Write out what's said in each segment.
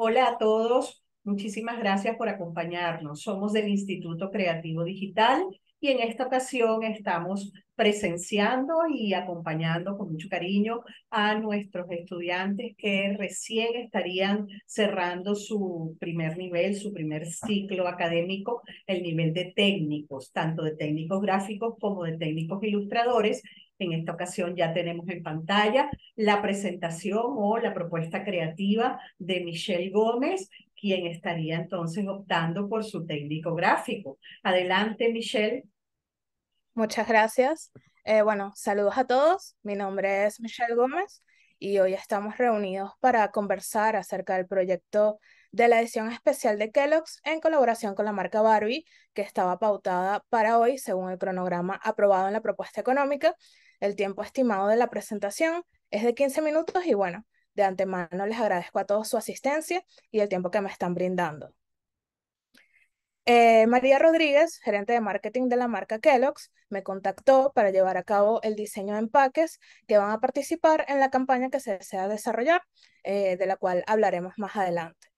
Hola a todos, muchísimas gracias por acompañarnos. Somos del Instituto Creativo Digital y en esta ocasión estamos presenciando y acompañando con mucho cariño a nuestros estudiantes que recién estarían cerrando su primer nivel, su primer ciclo académico, el nivel de técnicos, tanto de técnicos gráficos como de técnicos ilustradores, en esta ocasión ya tenemos en pantalla la presentación o la propuesta creativa de Michelle Gómez, quien estaría entonces optando por su técnico gráfico. Adelante, Michelle. Muchas gracias. Eh, bueno, saludos a todos. Mi nombre es Michelle Gómez y hoy estamos reunidos para conversar acerca del proyecto de la edición especial de Kellogg's en colaboración con la marca Barbie, que estaba pautada para hoy según el cronograma aprobado en la propuesta económica, el tiempo estimado de la presentación es de 15 minutos y bueno, de antemano les agradezco a todos su asistencia y el tiempo que me están brindando. Eh, María Rodríguez, gerente de marketing de la marca Kellogg's, me contactó para llevar a cabo el diseño de empaques que van a participar en la campaña que se desea desarrollar, eh, de la cual hablaremos más adelante.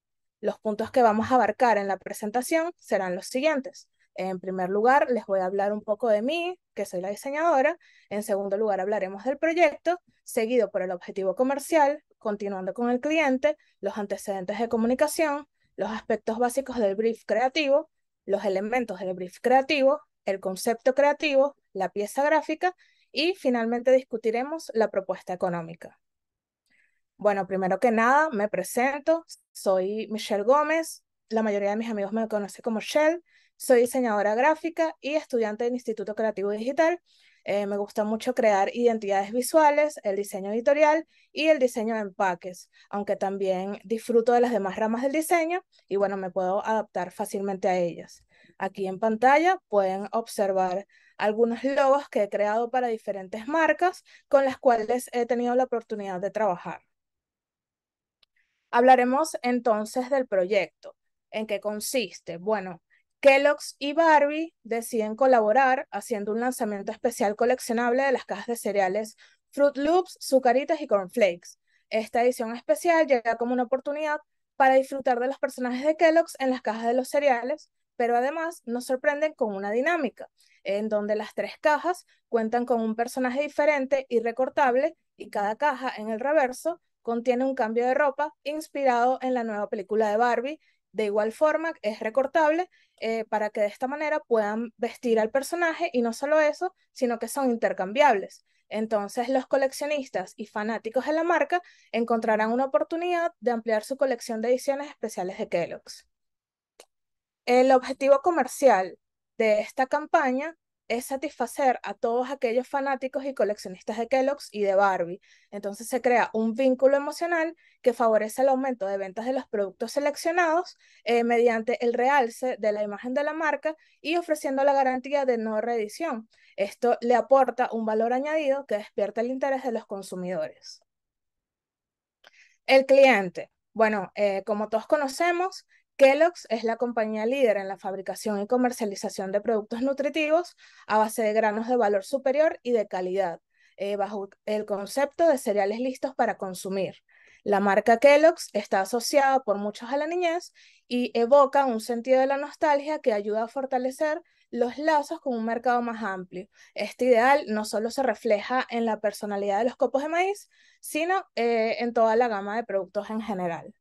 Los puntos que vamos a abarcar en la presentación serán los siguientes. En primer lugar, les voy a hablar un poco de mí, que soy la diseñadora. En segundo lugar, hablaremos del proyecto, seguido por el objetivo comercial, continuando con el cliente, los antecedentes de comunicación, los aspectos básicos del brief creativo, los elementos del brief creativo, el concepto creativo, la pieza gráfica y finalmente discutiremos la propuesta económica. Bueno, primero que nada, me presento. Soy Michelle Gómez, la mayoría de mis amigos me conoce como Shell. Soy diseñadora gráfica y estudiante del Instituto Creativo Digital. Eh, me gusta mucho crear identidades visuales, el diseño editorial y el diseño de empaques, aunque también disfruto de las demás ramas del diseño y bueno, me puedo adaptar fácilmente a ellas. Aquí en pantalla pueden observar algunos logos que he creado para diferentes marcas con las cuales he tenido la oportunidad de trabajar. Hablaremos entonces del proyecto. ¿En qué consiste? Bueno, Kellogg's y Barbie deciden colaborar haciendo un lanzamiento especial coleccionable de las cajas de cereales Fruit Loops, Zucaritas y Corn Flakes. Esta edición especial llega como una oportunidad para disfrutar de los personajes de Kellogg's en las cajas de los cereales, pero además nos sorprenden con una dinámica, en donde las tres cajas cuentan con un personaje diferente y recortable y cada caja en el reverso contiene un cambio de ropa inspirado en la nueva película de Barbie de igual forma es recortable eh, para que de esta manera puedan vestir al personaje y no solo eso, sino que son intercambiables. Entonces los coleccionistas y fanáticos de la marca encontrarán una oportunidad de ampliar su colección de ediciones especiales de Kellogg's. El objetivo comercial de esta campaña es satisfacer a todos aquellos fanáticos y coleccionistas de Kellogg's y de Barbie. Entonces se crea un vínculo emocional que favorece el aumento de ventas de los productos seleccionados eh, mediante el realce de la imagen de la marca y ofreciendo la garantía de no reedición. Esto le aporta un valor añadido que despierta el interés de los consumidores. El cliente. Bueno, eh, como todos conocemos, Kellogg's es la compañía líder en la fabricación y comercialización de productos nutritivos a base de granos de valor superior y de calidad, eh, bajo el concepto de cereales listos para consumir. La marca Kellogg's está asociada por muchos a la niñez y evoca un sentido de la nostalgia que ayuda a fortalecer los lazos con un mercado más amplio. Este ideal no solo se refleja en la personalidad de los copos de maíz, sino eh, en toda la gama de productos en general.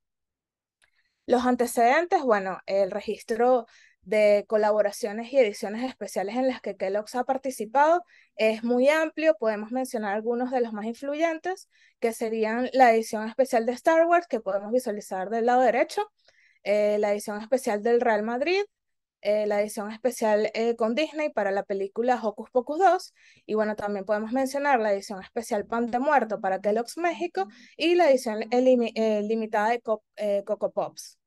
Los antecedentes, bueno, el registro de colaboraciones y ediciones especiales en las que Kellogg's ha participado es muy amplio. Podemos mencionar algunos de los más influyentes, que serían la edición especial de Star Wars, que podemos visualizar del lado derecho, eh, la edición especial del Real Madrid, eh, la edición especial eh, con Disney para la película Hocus Pocus 2, y bueno, también podemos mencionar la edición especial Pan de Muerto para Kellogg's México y la edición limitada de Coco Pops.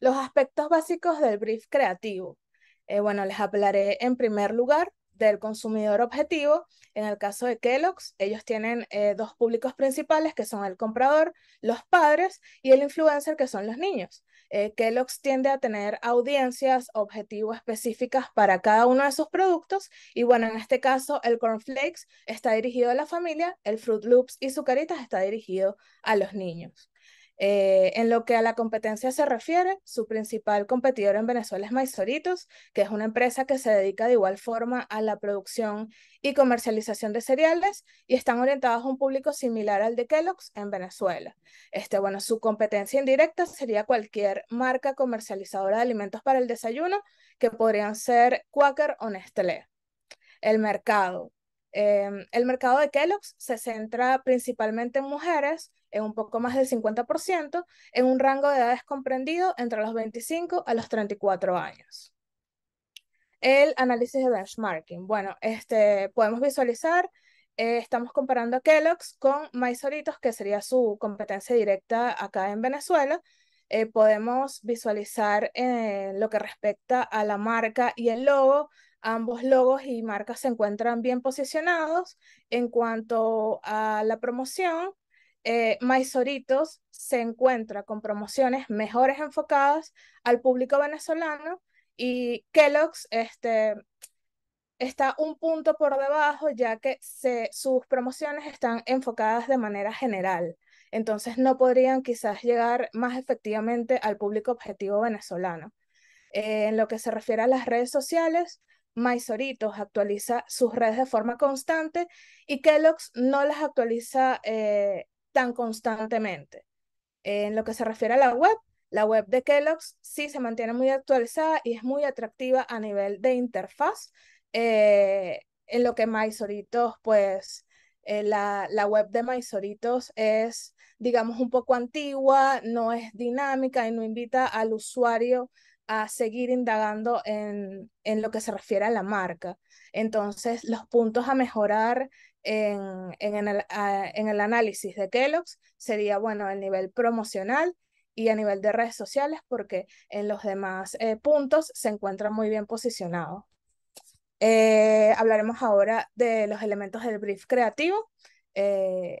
Los aspectos básicos del brief creativo. Eh, bueno, les hablaré en primer lugar del consumidor objetivo. En el caso de Kellogg's, ellos tienen eh, dos públicos principales, que son el comprador, los padres y el influencer, que son los niños. Eh, Kellogg's tiende a tener audiencias objetivo específicas para cada uno de sus productos y bueno, en este caso el cornflakes está dirigido a la familia, el Fruit Loops y carita está dirigido a los niños. Eh, en lo que a la competencia se refiere, su principal competidor en Venezuela es Maisoritos, que es una empresa que se dedica de igual forma a la producción y comercialización de cereales y están orientados a un público similar al de Kellogg's en Venezuela. Este, bueno, su competencia indirecta sería cualquier marca comercializadora de alimentos para el desayuno, que podrían ser Quaker o Nestlé. El mercado. Em, el mercado de Kellogg's se centra principalmente en mujeres, en un poco más del 50%, en un rango de edades comprendido entre los 25 a los 34 años. El análisis de benchmarking. Bueno, este, podemos visualizar, eh, estamos comparando a Kellogg's con Maizoritos, que sería su competencia directa acá en Venezuela. Eh, podemos visualizar eh, lo que respecta a la marca y el logo, ambos logos y marcas se encuentran bien posicionados. En cuanto a la promoción, eh, Maizoritos se encuentra con promociones mejores enfocadas al público venezolano y Kellogg's este, está un punto por debajo ya que sus promociones están enfocadas de manera general. Entonces no podrían quizás llegar más efectivamente al público objetivo venezolano. Eh, en lo que se refiere a las redes sociales, MySoritos actualiza sus redes de forma constante y Kellogg's no las actualiza eh, tan constantemente. En lo que se refiere a la web, la web de Kellogg's sí se mantiene muy actualizada y es muy atractiva a nivel de interfaz. Eh, en lo que MySoritos, pues eh, la, web de MySoritos es, digamos, un poco antigua, no es dinámica y no invita al usuario a seguir indagando en, en, lo que se refiere a la marca. Entonces, los puntos a mejorar en, el, análisis de Kellogg's sería, bueno, el nivel promocional y a nivel de redes sociales, porque en los demás eh, puntos se encuentra muy bien posicionado. Eh, hablaremos ahora de los elementos del brief creativo. Eh,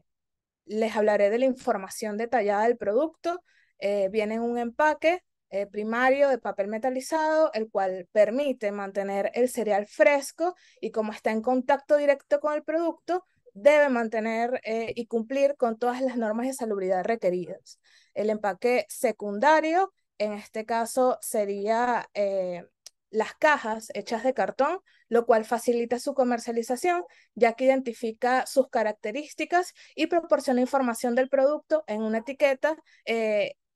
les hablaré de la información detallada del producto. viene en un empaque, eh, primario de papel metalizado, el cual permite mantener el cereal fresco y como está en contacto directo con el producto, debe mantener eh, y cumplir con todas las normas de salubridad requeridas. El empaque secundario, en este caso, sería eh, las cajas hechas de cartón, lo cual facilita su comercialización, ya que identifica sus características y proporciona información del producto en una etiqueta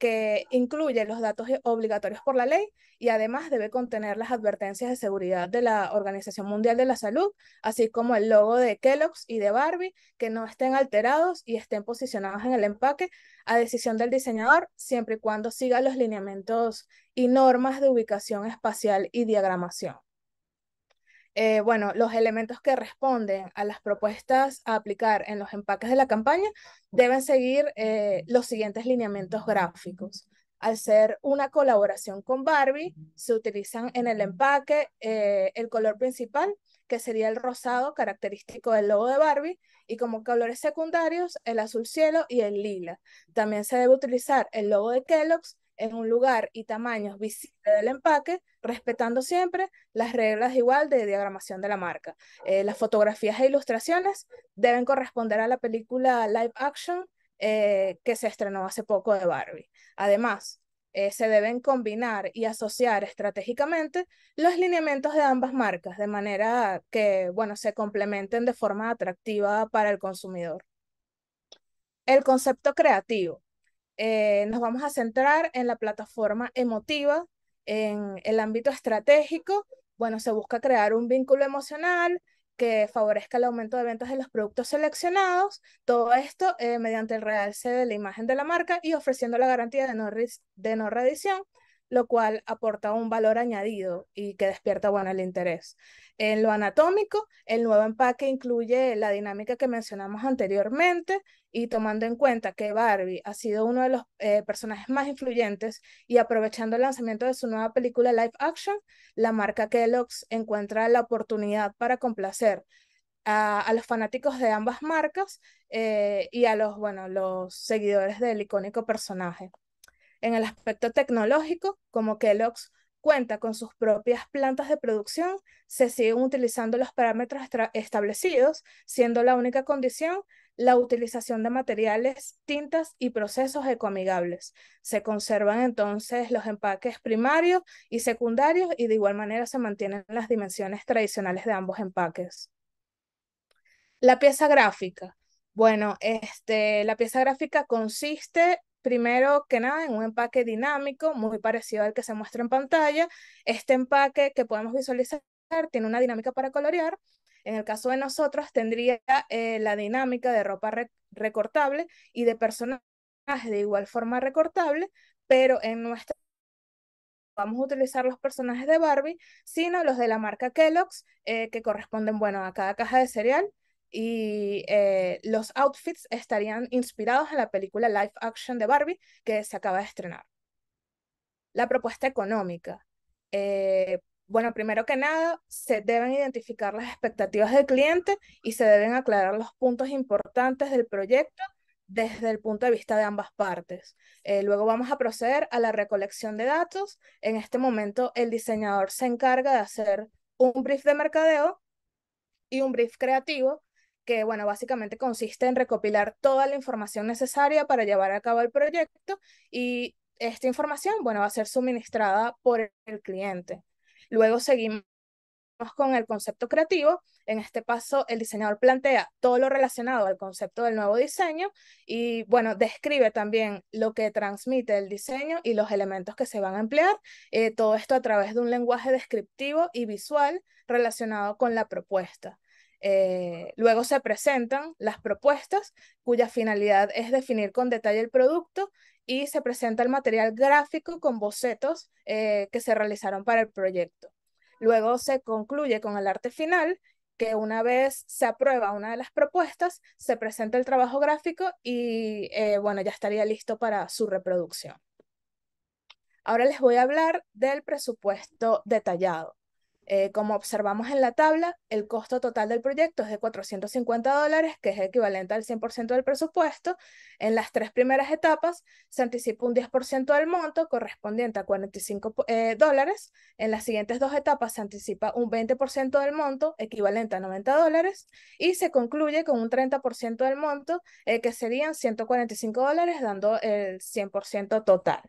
que incluye los datos eh, obligatorios por la ley y además debe contener las advertencias de seguridad de la Organización Mundial de la Salud, así como el logo de Kellogg's y de Barbie, que no estén alterados y estén posicionados en el empaque a decisión del diseñador, siempre y cuando siga los lineamientos y normas de ubicación espacial y diagramación. Eh, bueno, los elementos que responden a las propuestas a aplicar en los empaques de la campaña deben seguir eh, los siguientes lineamientos gráficos. Al ser una colaboración con Barbie, se utilizan en el empaque eh, el color principal, que sería el rosado característico del logo de Barbie, y como colores secundarios el azul cielo y el lila. También se debe utilizar el logo de Kellogg's en un lugar y tamaños visibles del empaque, respetando siempre las reglas igual de diagramación de la marca. Eh, las fotografías e ilustraciones deben corresponder a la película live action eh, que se estrenó hace poco de Barbie. Además, eh, se deben combinar y asociar estratégicamente los lineamientos de ambas marcas de manera que, bueno, se complementen de forma atractiva para el consumidor. El concepto creativo. Eh, nos vamos a centrar en la plataforma emotiva, en el ámbito estratégico. Bueno, se busca crear un vínculo emocional que favorezca el aumento de ventas de los productos seleccionados, todo esto eh, mediante el realce de la imagen de la marca y ofreciendo la garantía de no, de no reedición lo cual aporta un valor añadido y que despierta bueno, el interés. En lo anatómico, el nuevo empaque incluye la dinámica que mencionamos anteriormente y tomando en cuenta que Barbie ha sido uno de los eh, personajes más influyentes y aprovechando el lanzamiento de su nueva película live action, la marca Kellogg's encuentra la oportunidad para complacer a, los fanáticos de ambas marcas eh, y a los, bueno, los seguidores del icónico personaje. En el aspecto tecnológico, como Kellogg's cuenta con sus propias plantas de producción, se siguen utilizando los parámetros establecidos, siendo la única condición la utilización de materiales, tintas y procesos ecoamigables. Se conservan entonces los empaques primarios y secundarios y de igual manera se mantienen las dimensiones tradicionales de ambos empaques. La pieza gráfica. Bueno, este, la pieza gráfica consiste primero que nada en un empaque dinámico, muy parecido al que se muestra en pantalla. Este empaque que podemos visualizar tiene una dinámica para colorear. En el caso de nosotros tendría eh, la dinámica de ropa recortable y de personajes de igual forma recortable, pero en nuestra vamos a utilizar los personajes de Barbie, sino los de la marca Kellogg's, eh, que corresponden, bueno, a cada caja de cereal y eh, los outfits estarían inspirados en la película live action de Barbie que se acaba de estrenar. La propuesta económica. Eh, bueno, primero que nada, se deben identificar las expectativas del cliente y se deben aclarar los puntos importantes del proyecto desde el punto de vista de ambas partes. Eh, luego vamos a proceder a la recolección de datos. En este momento, el diseñador se encarga de hacer un brief de mercadeo y un brief creativo que bueno, básicamente consiste en recopilar toda la información necesaria para llevar a cabo el proyecto y esta información, bueno, va a ser suministrada por el cliente. Luego seguimos con el concepto creativo. En este paso, el diseñador plantea todo lo relacionado al concepto del nuevo diseño y, bueno, describe también lo que transmite el diseño y los elementos que se van a emplear. Eh, todo esto a través de un lenguaje descriptivo y visual relacionado con la propuesta. Eh, luego se presentan las propuestas cuya finalidad es definir con detalle el producto y se presenta el material gráfico con bocetos eh, que se realizaron para el proyecto. Luego se concluye con el arte final, que una vez se aprueba una de las propuestas, se presenta el trabajo gráfico y eh, bueno, ya estaría listo para su reproducción. Ahora les voy a hablar del presupuesto detallado. Eh, como observamos en la tabla, el costo total del proyecto es de 450 dólares, que es equivalente al 100% del presupuesto. En las tres primeras etapas se anticipa un 10% del monto, correspondiente a 45 eh, dólares. En las siguientes dos etapas se anticipa un 20% del monto, equivalente a 90 dólares. Y se concluye con un 30% del monto, eh, que serían 145 dólares, dando el 100% total.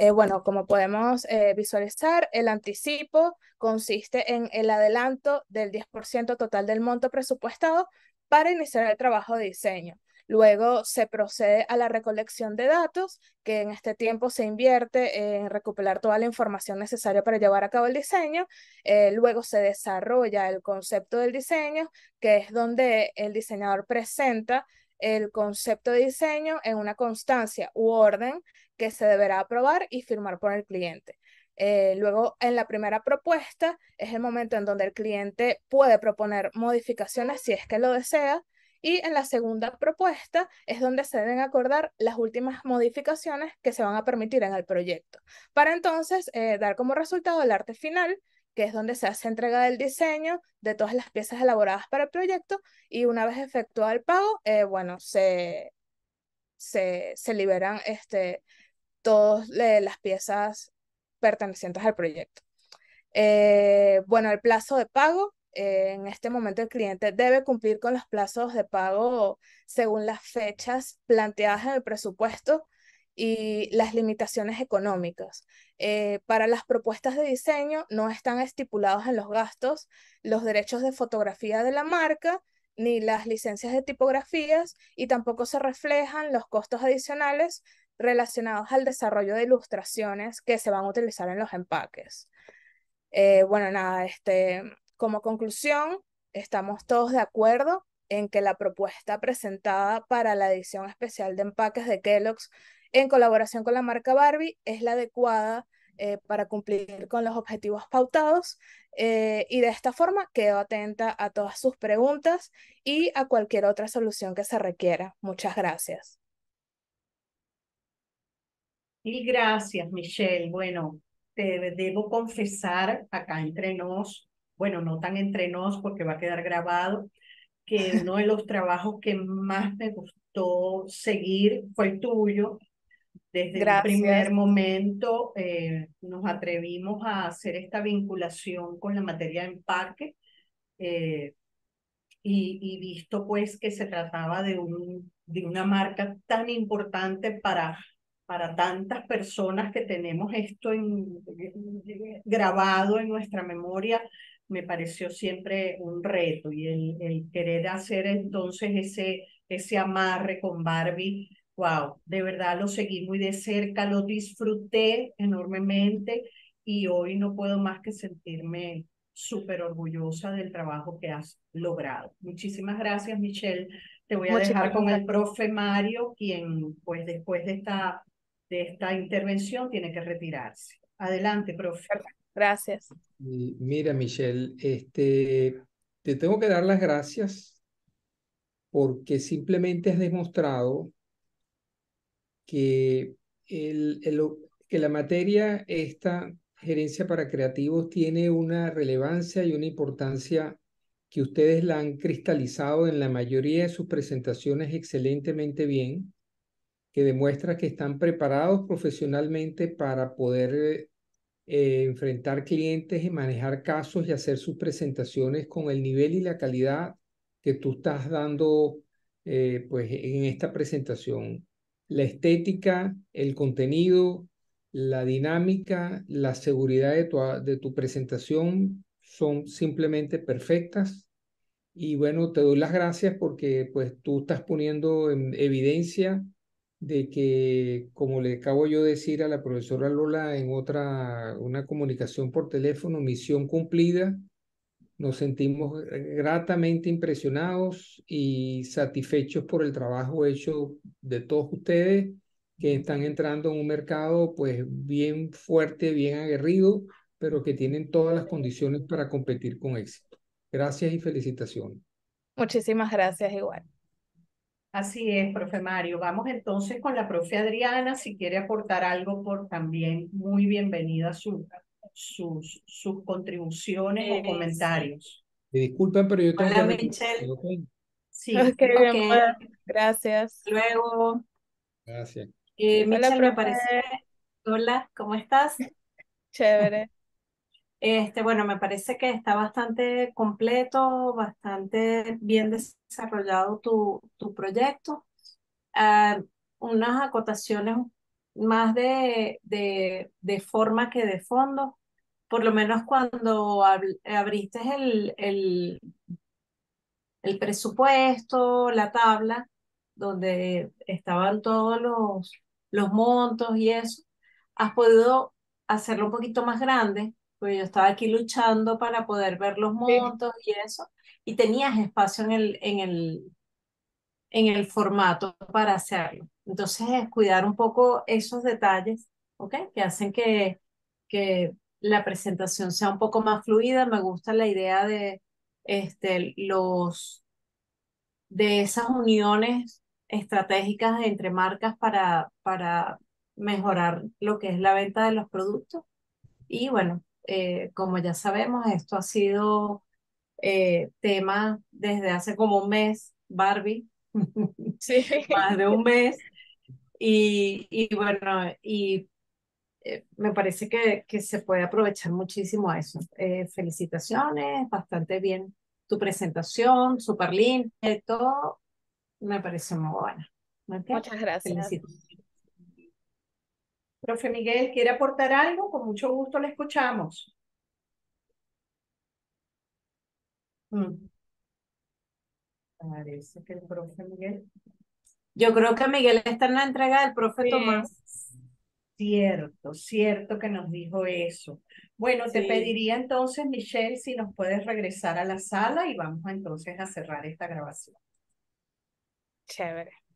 Eh, bueno, como podemos eh, visualizar, el anticipo consiste en el adelanto del 10% total del monto presupuestado para iniciar el trabajo de diseño. Luego se procede a la recolección de datos, que en este tiempo se invierte en recuperar toda la información necesaria para llevar a cabo el diseño. Eh, luego se desarrolla el concepto del diseño, que es donde el diseñador presenta el concepto de diseño en una constancia u orden que se deberá aprobar y firmar por el cliente. Eh, luego, en la primera propuesta es el momento en donde el cliente puede proponer modificaciones si es que lo desea. Y en la segunda propuesta es donde se deben acordar las últimas modificaciones que se van a permitir en el proyecto, para entonces eh, dar como resultado el arte final que es donde se hace entrega del diseño de todas las piezas elaboradas para el proyecto y una vez efectuado el pago, eh, bueno, se, se, liberan este, todas las piezas pertenecientes al proyecto. Eh, bueno, el plazo de pago. Eh, en este momento el cliente debe cumplir con los plazos de pago según las fechas planteadas en el presupuesto y las limitaciones económicas. Eh, para las propuestas de diseño no están estipulados en los gastos los derechos de fotografía de la marca ni las licencias de tipografías y tampoco se reflejan los costos adicionales relacionados al desarrollo de ilustraciones que se van a utilizar en los empaques. Eh, bueno, nada, este, como conclusión, estamos todos de acuerdo en que la propuesta presentada para la edición especial de empaques de Kellogg's en colaboración con la marca Barbie es la adecuada eh, para cumplir con los objetivos pautados eh, y de esta forma quedo atenta a todas sus preguntas y a cualquier otra solución que se requiera. Muchas gracias. Y gracias, Michelle. Bueno, te debo confesar acá entre nos, bueno, no tan entre nos porque va a quedar grabado, que uno de los trabajos que más me gustó seguir fue el tuyo, desde el primer momento eh, nos atrevimos a hacer esta vinculación con la materia de parque eh, y, y, visto pues que se trataba de, un, de una marca tan importante para, para tantas personas que tenemos esto en, eh, grabado en nuestra memoria, me pareció siempre un reto y el, el querer hacer entonces ese, ese amarre con Barbie Wow, de verdad lo seguí muy de cerca, lo disfruté enormemente y hoy no puedo más que sentirme súper orgullosa del trabajo que has logrado. Muchísimas gracias, Michelle. Te voy a dejar con el profe Mario, quien pues después de esta, de esta intervención tiene que retirarse. Adelante, profe. Gracias. Mm, mira, Michelle, este, te tengo que dar las gracias porque simplemente has demostrado que, el, el, que la materia, esta gerencia para creativos, tiene una relevancia y una importancia que ustedes la han cristalizado en la mayoría de sus presentaciones excelentemente bien, que demuestra que están preparados profesionalmente para poder eh, eh, enfrentar clientes y manejar casos y hacer sus presentaciones con el nivel y la calidad que tú estás dando eh, pues, en esta presentación la estética, el contenido, la dinámica, la seguridad de tu, de tu presentación son simplemente perfectas. Y bueno, te doy las gracias porque pues tú estás poniendo en evidencia de que, como le acabo yo de decir a la profesora Lola en otra, una comunicación por teléfono, misión cumplida, nos sentimos eh, gratamente impresionados y satisfechos por el trabajo hecho de todos ustedes que están entrando en un mercado pues bien fuerte, bien aguerrido, pero que tienen todas las condiciones para competir con éxito. Gracias y felicitaciones. Muchísimas gracias igual. Así es, profe Mario. Vamos entonces con la profe Adriana, si quiere aportar algo por también muy bienvenida su sus, sus contribuciones o comentarios. disculpen, pero yo tengo Hola, Michelle. Sí, gracias. Luego. Gracias. Eh, Hola, me parece... Hola, ¿cómo estás? Chévere. Este, bueno, me parece que está bastante completo, bastante bien desarrollado tu, tu proyecto. Ah, unas acotaciones más de, de, forma que de fondo. Por lo menos cuando abriste el, el, el presupuesto, la tabla, donde estaban todos los, los montos y eso, has podido hacerlo un poquito más grande, porque yo estaba aquí luchando para poder ver los montos y eso, y tenías espacio en el, en el, en el formato para hacerlo. Entonces, cuidar un poco esos detalles, ¿ok? Que hacen que, que la presentación sea un poco más fluida. Me gusta la idea de, este, los, de esas uniones estratégicas entre marcas para, para mejorar lo que es la venta de los productos. Y bueno, eh, como ya sabemos, esto ha sido eh, tema desde hace como un mes, Barbie, sí. más de un mes. Y, bueno, y eh, me parece que, se puede aprovechar muchísimo eso. Eh, felicitaciones, bastante bien tu presentación, super y todo. Me parece muy buena. Muchas gracias. Profe Miguel, ¿quiere aportar algo? Con mucho gusto le escuchamos. Mm. Parece que el profe Miguel yo creo que Miguel está en la entrega del profe Tomás. Cierto, cierto que nos dijo eso. Bueno, te pediría entonces, Michelle, si nos puedes regresar a la sala y vamos entonces a cerrar esta grabación. Chévere.